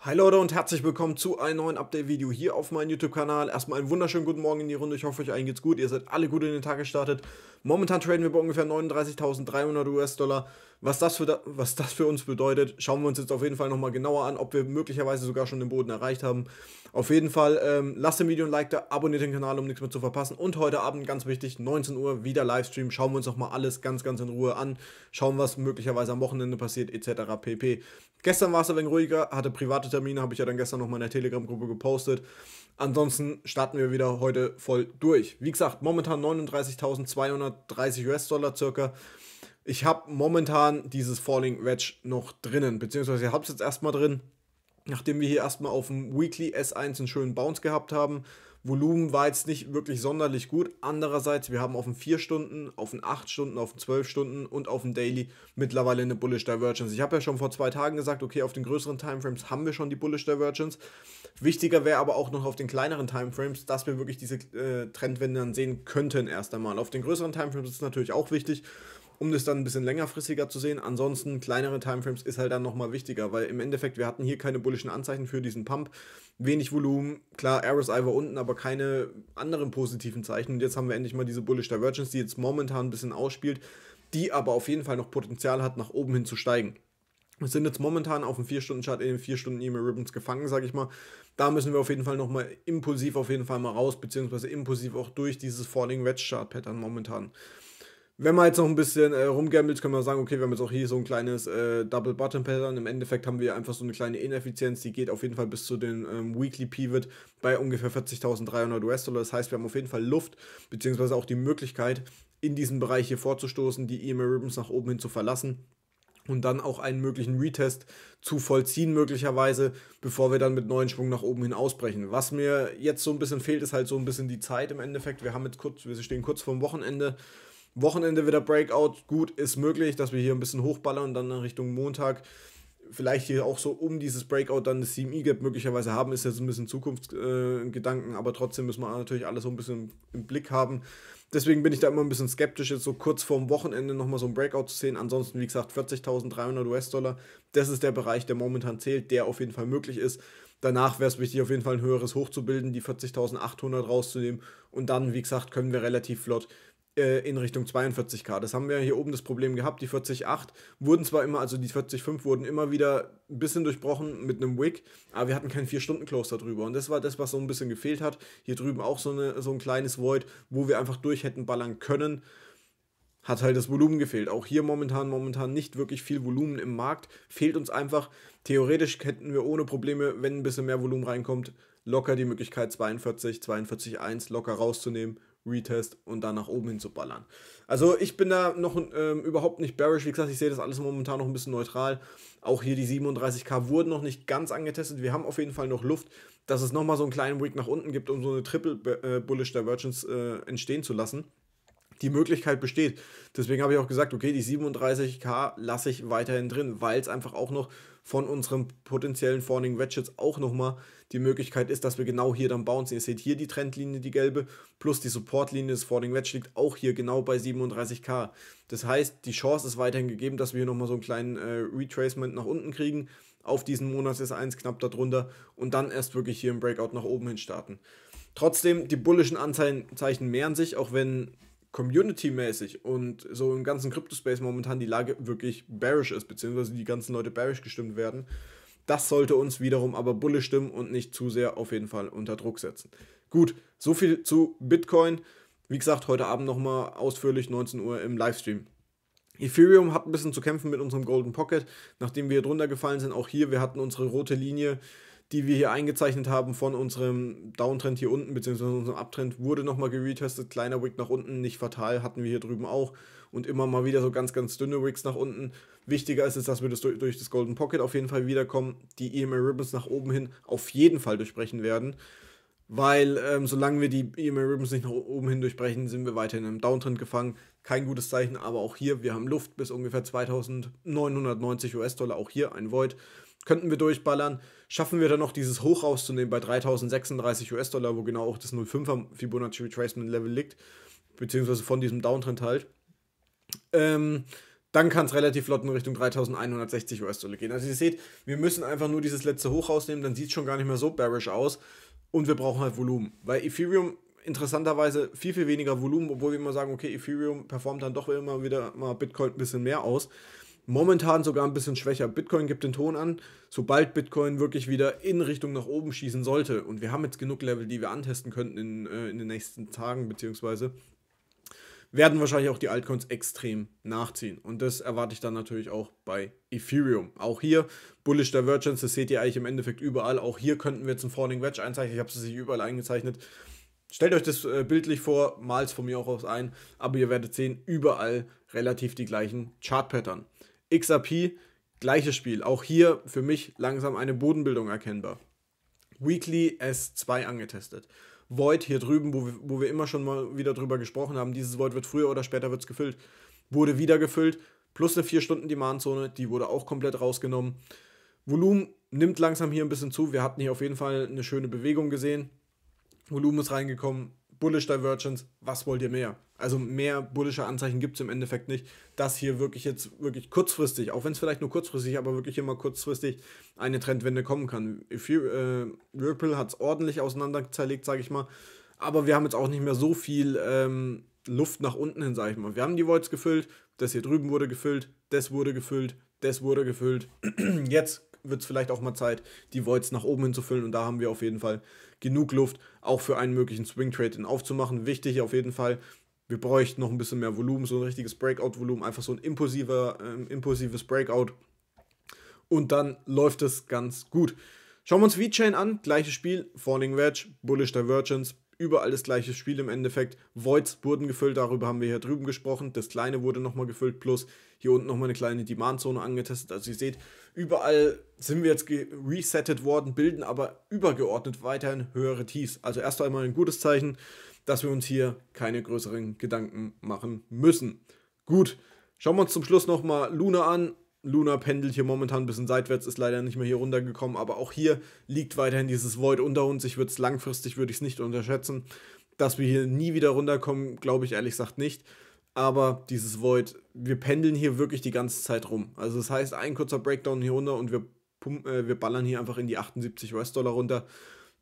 Hi Leute und herzlich willkommen zu einem neuen Update-Video hier auf meinem YouTube-Kanal. Erstmal einen wunderschönen guten Morgen in die Runde. Ich hoffe, euch allen geht's gut. Ihr seid alle gut in den Tag gestartet. Momentan traden wir bei ungefähr 39.300 US-Dollar. Was, das für da, was das für uns bedeutet, schauen wir uns jetzt auf jeden Fall nochmal genauer an, ob wir möglicherweise sogar schon den Boden erreicht haben. Auf jeden Fall, ähm, lasst dem Video ein Like da, abonniert den Kanal, um nichts mehr zu verpassen. Und heute Abend, ganz wichtig, 19 Uhr wieder Livestream. Schauen wir uns nochmal alles ganz, ganz in Ruhe an. Schauen, was möglicherweise am Wochenende passiert, etc. pp. Gestern war es ein wenig ruhiger, hatte private Termine, habe ich ja dann gestern nochmal in der Telegram-Gruppe gepostet. Ansonsten starten wir wieder heute voll durch. Wie gesagt, momentan 39.200. 30 US-Dollar circa. Ich habe momentan dieses Falling Wedge noch drinnen, beziehungsweise ich habe es jetzt erstmal drin nachdem wir hier erstmal auf dem Weekly S1 einen schönen Bounce gehabt haben. Volumen war jetzt nicht wirklich sonderlich gut. Andererseits, wir haben auf den 4 Stunden, auf den 8 Stunden, auf den 12 Stunden und auf dem Daily mittlerweile eine Bullish Divergence. Ich habe ja schon vor zwei Tagen gesagt, okay, auf den größeren Timeframes haben wir schon die Bullish Divergence. Wichtiger wäre aber auch noch auf den kleineren Timeframes, dass wir wirklich diese äh, Trendwende dann sehen könnten erst einmal. Auf den größeren Timeframes ist es natürlich auch wichtig, um das dann ein bisschen längerfristiger zu sehen. Ansonsten kleinere Timeframes ist halt dann nochmal wichtiger, weil im Endeffekt, wir hatten hier keine bullischen Anzeichen für diesen Pump. Wenig Volumen, klar, RSI war unten, aber keine anderen positiven Zeichen. Und jetzt haben wir endlich mal diese Bullish Divergence, die jetzt momentan ein bisschen ausspielt, die aber auf jeden Fall noch Potenzial hat, nach oben hin zu steigen. Wir sind jetzt momentan auf dem 4-Stunden-Chart in den 4-Stunden-E-Mail-Ribbons gefangen, sage ich mal. Da müssen wir auf jeden Fall nochmal impulsiv auf jeden Fall mal raus, beziehungsweise impulsiv auch durch dieses Falling Wedge-Chart-Pattern momentan. Wenn man jetzt noch ein bisschen äh, rumgammelt, können wir sagen, okay, wir haben jetzt auch hier so ein kleines äh, Double Button Pattern. Im Endeffekt haben wir einfach so eine kleine Ineffizienz, die geht auf jeden Fall bis zu den ähm, Weekly Pivot bei ungefähr 40.300 US-Dollar. Das heißt, wir haben auf jeden Fall Luft, beziehungsweise auch die Möglichkeit, in diesen Bereich hier vorzustoßen, die EMA Ribbons nach oben hin zu verlassen und dann auch einen möglichen Retest zu vollziehen möglicherweise, bevor wir dann mit neuen Schwung nach oben hin ausbrechen. Was mir jetzt so ein bisschen fehlt, ist halt so ein bisschen die Zeit im Endeffekt. Wir haben jetzt kurz, wir stehen kurz vorm Wochenende. Wochenende wieder Breakout, gut, ist möglich, dass wir hier ein bisschen hochballern und dann in Richtung Montag vielleicht hier auch so um dieses Breakout dann das CME Gap möglicherweise haben, ist jetzt ein bisschen Zukunftsgedanken, äh, aber trotzdem müssen wir natürlich alles so ein bisschen im Blick haben. Deswegen bin ich da immer ein bisschen skeptisch, jetzt so kurz vorm Wochenende nochmal so ein Breakout zu sehen. Ansonsten, wie gesagt, 40.300 US-Dollar, das ist der Bereich, der momentan zählt, der auf jeden Fall möglich ist. Danach wäre es wichtig, auf jeden Fall ein höheres Hoch zu bilden, die 40.800 rauszunehmen und dann, wie gesagt, können wir relativ flott äh, in Richtung 42k. Das haben wir hier oben das Problem gehabt. Die 40.8 wurden zwar immer, also die 40.5 wurden immer wieder ein bisschen durchbrochen mit einem Wick, aber wir hatten keinen 4-Stunden-Close drüber. Und das war das, was so ein bisschen gefehlt hat. Hier drüben auch so, eine, so ein kleines Void, wo wir einfach durch hätten ballern können. Hat halt das Volumen gefehlt. Auch hier momentan, momentan nicht wirklich viel Volumen im Markt. Fehlt uns einfach. Theoretisch hätten wir ohne Probleme, wenn ein bisschen mehr Volumen reinkommt, locker die Möglichkeit 42, 42.1 locker rauszunehmen Retest und dann nach oben hin zu ballern. Also ich bin da noch ähm, überhaupt nicht bearish. Wie gesagt, ich sehe das alles momentan noch ein bisschen neutral. Auch hier die 37k wurden noch nicht ganz angetestet. Wir haben auf jeden Fall noch Luft, dass es nochmal so einen kleinen Wick nach unten gibt, um so eine Triple äh, Bullish Divergence äh, entstehen zu lassen die Möglichkeit besteht. Deswegen habe ich auch gesagt, okay, die 37k lasse ich weiterhin drin, weil es einfach auch noch von unserem potenziellen Falling Ratchets auch nochmal die Möglichkeit ist, dass wir genau hier dann bouncen. Ihr seht hier die Trendlinie, die gelbe, plus die Supportlinie des Falling Wedge liegt auch hier genau bei 37k. Das heißt, die Chance ist weiterhin gegeben, dass wir hier nochmal so einen kleinen äh, Retracement nach unten kriegen, auf diesen Monats ist 1 knapp darunter und dann erst wirklich hier im Breakout nach oben hin starten. Trotzdem, die bullischen Anzeichen mehren sich, auch wenn community-mäßig und so im ganzen Crypto-Space momentan die Lage wirklich bearish ist, beziehungsweise die ganzen Leute bearish gestimmt werden. Das sollte uns wiederum aber bulle stimmen und nicht zu sehr auf jeden Fall unter Druck setzen. Gut, so viel zu Bitcoin. Wie gesagt, heute Abend nochmal ausführlich 19 Uhr im Livestream. Ethereum hat ein bisschen zu kämpfen mit unserem Golden Pocket, nachdem wir drunter gefallen sind. Auch hier, wir hatten unsere rote Linie die wir hier eingezeichnet haben von unserem Downtrend hier unten, beziehungsweise unserem Uptrend, wurde nochmal geretestet. Kleiner Wick nach unten, nicht fatal, hatten wir hier drüben auch. Und immer mal wieder so ganz, ganz dünne Wicks nach unten. Wichtiger ist es, dass wir das durch, durch das Golden Pocket auf jeden Fall wiederkommen, die EMA Ribbons nach oben hin auf jeden Fall durchbrechen werden. Weil ähm, solange wir die EMA Ribbons nicht nach oben hin durchbrechen, sind wir weiterhin im Downtrend gefangen. Kein gutes Zeichen, aber auch hier, wir haben Luft bis ungefähr 2990 US-Dollar, auch hier ein Void. Könnten wir durchballern. Schaffen wir dann noch dieses Hoch rauszunehmen bei 3036 US-Dollar, wo genau auch das 05er Fibonacci Retracement Level liegt, beziehungsweise von diesem Downtrend halt. Ähm, dann kann es relativ flott in Richtung 3160 US-Dollar gehen. Also ihr seht, wir müssen einfach nur dieses letzte Hoch rausnehmen, dann sieht es schon gar nicht mehr so bearish aus und wir brauchen halt Volumen. Weil Ethereum interessanterweise viel, viel weniger Volumen, obwohl wir immer sagen, okay, Ethereum performt dann doch immer wieder mal Bitcoin ein bisschen mehr aus. Momentan sogar ein bisschen schwächer. Bitcoin gibt den Ton an, sobald Bitcoin wirklich wieder in Richtung nach oben schießen sollte. Und wir haben jetzt genug Level, die wir antesten könnten in, äh, in den nächsten Tagen, beziehungsweise werden wahrscheinlich auch die Altcoins extrem nachziehen. Und das erwarte ich dann natürlich auch bei Ethereum. Auch hier Bullish Divergence, das seht ihr eigentlich im Endeffekt überall. Auch hier könnten wir jetzt ein Falling Wedge einzeichnen. Ich habe es sich überall eingezeichnet. Stellt euch das äh, bildlich vor, malt es von mir auch aus ein, aber ihr werdet sehen, überall relativ die gleichen Chart-Pattern. XRP, gleiches Spiel. Auch hier für mich langsam eine Bodenbildung erkennbar. Weekly S2 angetestet. Void hier drüben, wo wir, wo wir immer schon mal wieder drüber gesprochen haben, dieses Void wird früher oder später wird's gefüllt. Wurde wieder gefüllt, plus eine 4 stunden zone die wurde auch komplett rausgenommen. Volumen nimmt langsam hier ein bisschen zu. Wir hatten hier auf jeden Fall eine schöne Bewegung gesehen. Volumen ist reingekommen, Bullish Divergence, was wollt ihr mehr? Also mehr bullische Anzeichen gibt es im Endeffekt nicht, dass hier wirklich jetzt wirklich kurzfristig, auch wenn es vielleicht nur kurzfristig, aber wirklich immer kurzfristig eine Trendwende kommen kann. You, äh, Ripple hat es ordentlich auseinander zerlegt, sage ich mal, aber wir haben jetzt auch nicht mehr so viel ähm, Luft nach unten hin, sage ich mal. Wir haben die Voids gefüllt, das hier drüben wurde gefüllt, das wurde gefüllt, das wurde gefüllt. jetzt wird es vielleicht auch mal Zeit, die Voids nach oben hinzufüllen. Und da haben wir auf jeden Fall genug Luft, auch für einen möglichen Swing Trade aufzumachen. Wichtig auf jeden Fall, wir bräuchten noch ein bisschen mehr Volumen, so ein richtiges Breakout-Volumen, einfach so ein impulsiver, äh, impulsives Breakout. Und dann läuft es ganz gut. Schauen wir uns V-Chain an, gleiches Spiel, Falling Wedge, Bullish Divergence, überall das gleiche Spiel im Endeffekt. Voids wurden gefüllt, darüber haben wir hier drüben gesprochen. Das kleine wurde nochmal gefüllt, plus hier unten nochmal eine kleine Demand-Zone angetestet. Also ihr seht, überall sind wir jetzt resettet worden, bilden aber übergeordnet weiterhin höhere Tees. Also erst einmal ein gutes Zeichen, dass wir uns hier keine größeren Gedanken machen müssen. Gut, schauen wir uns zum Schluss nochmal Luna an. Luna pendelt hier momentan ein bisschen seitwärts, ist leider nicht mehr hier runtergekommen, aber auch hier liegt weiterhin dieses Void unter uns. Ich würde es langfristig, würde ich es nicht unterschätzen. Dass wir hier nie wieder runterkommen, glaube ich ehrlich gesagt nicht. Aber dieses Void, wir pendeln hier wirklich die ganze Zeit rum. Also das heißt, ein kurzer Breakdown hier runter und wir, pumpen, äh, wir ballern hier einfach in die 78 US-Dollar runter.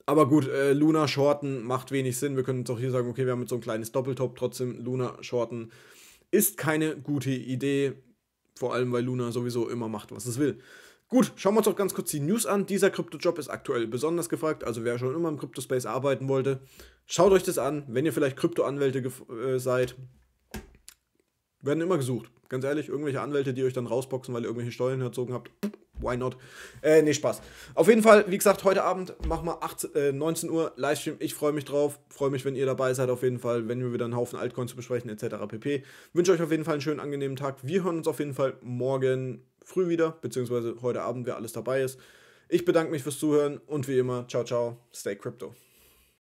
Aber gut, äh, Luna Shorten macht wenig Sinn. Wir können jetzt auch hier sagen, okay, wir haben jetzt so ein kleines Doppeltop, trotzdem Luna Shorten ist keine gute Idee. Vor allem, weil Luna sowieso immer macht, was es will. Gut, schauen wir uns doch ganz kurz die News an. Dieser Krypto-Job ist aktuell besonders gefragt, also wer schon immer im Krypto-Space arbeiten wollte, schaut euch das an, wenn ihr vielleicht Kryptoanwälte äh, seid. Werden immer gesucht. Ganz ehrlich, irgendwelche Anwälte, die euch dann rausboxen, weil ihr irgendwelche Steuern erzogen habt, why not? Äh, nee, Spaß. Auf jeden Fall, wie gesagt, heute Abend machen wir 18, äh, 19 Uhr Livestream. Ich freue mich drauf. Freue mich, wenn ihr dabei seid, auf jeden Fall, wenn wir wieder einen Haufen Altcoins besprechen, etc. pp. Wünsche euch auf jeden Fall einen schönen, angenehmen Tag. Wir hören uns auf jeden Fall morgen früh wieder, beziehungsweise heute Abend, wer alles dabei ist. Ich bedanke mich fürs Zuhören und wie immer, ciao, ciao, stay crypto.